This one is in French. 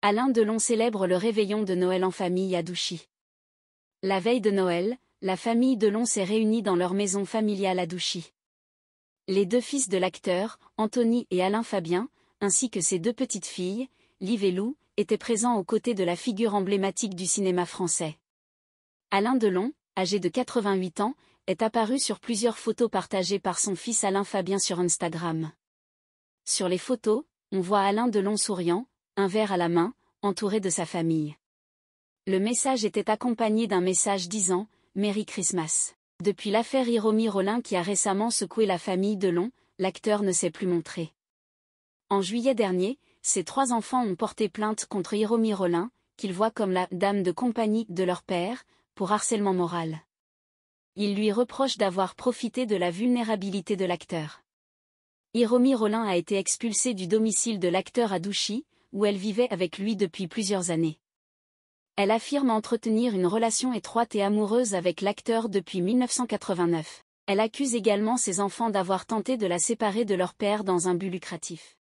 Alain Delon célèbre le réveillon de Noël en famille à Douchy. La veille de Noël, la famille Delon s'est réunie dans leur maison familiale à Douchy. Les deux fils de l'acteur, Anthony et Alain Fabien, ainsi que ses deux petites filles, Liv et Lou, étaient présents aux côtés de la figure emblématique du cinéma français. Alain Delon, âgé de 88 ans, est apparu sur plusieurs photos partagées par son fils Alain Fabien sur Instagram. Sur les photos, on voit Alain Delon souriant, un verre à la main, entouré de sa famille. Le message était accompagné d'un message disant « Merry Christmas ». Depuis l'affaire Hiromi Rollin qui a récemment secoué la famille de long, l'acteur ne s'est plus montré. En juillet dernier, ses trois enfants ont porté plainte contre Hiromi Rollin, qu'ils voient comme la « dame de compagnie » de leur père, pour harcèlement moral. Ils lui reprochent d'avoir profité de la vulnérabilité de l'acteur. Hiromi Rollin a été expulsé du domicile de l'acteur à Douchy, où elle vivait avec lui depuis plusieurs années. Elle affirme entretenir une relation étroite et amoureuse avec l'acteur depuis 1989. Elle accuse également ses enfants d'avoir tenté de la séparer de leur père dans un but lucratif.